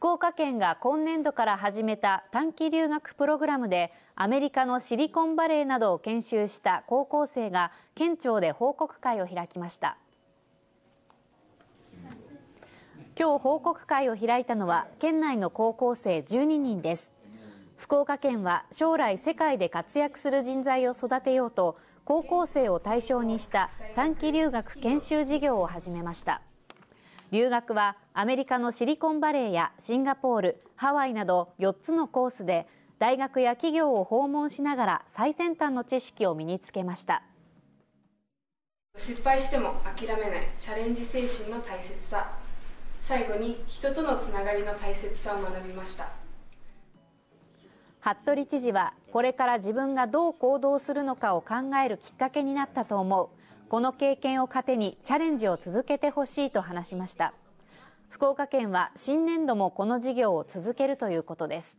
福岡県が今年度から始めた短期留学プログラムでアメリカのシリコンバレーなどを研修した高校生が県庁で報告会を開きました今日報告会を開いたのは県内の高校生12人です福岡県は将来世界で活躍する人材を育てようと高校生を対象にした短期留学研修事業を始めました留学はアメリカのシリコンバレーやシンガポールハワイなど4つのコースで大学や企業を訪問しながら最先端の知識を身につけました失敗しても諦めないチャレンジ精神の大切さ最後に人とのつながりの大切さを学びました服部知事はこれから自分がどう行動するのかを考えるきっかけになったと思うこの経験を糧にチャレンジを続けてほしいと話しました福岡県は新年度もこの事業を続けるということです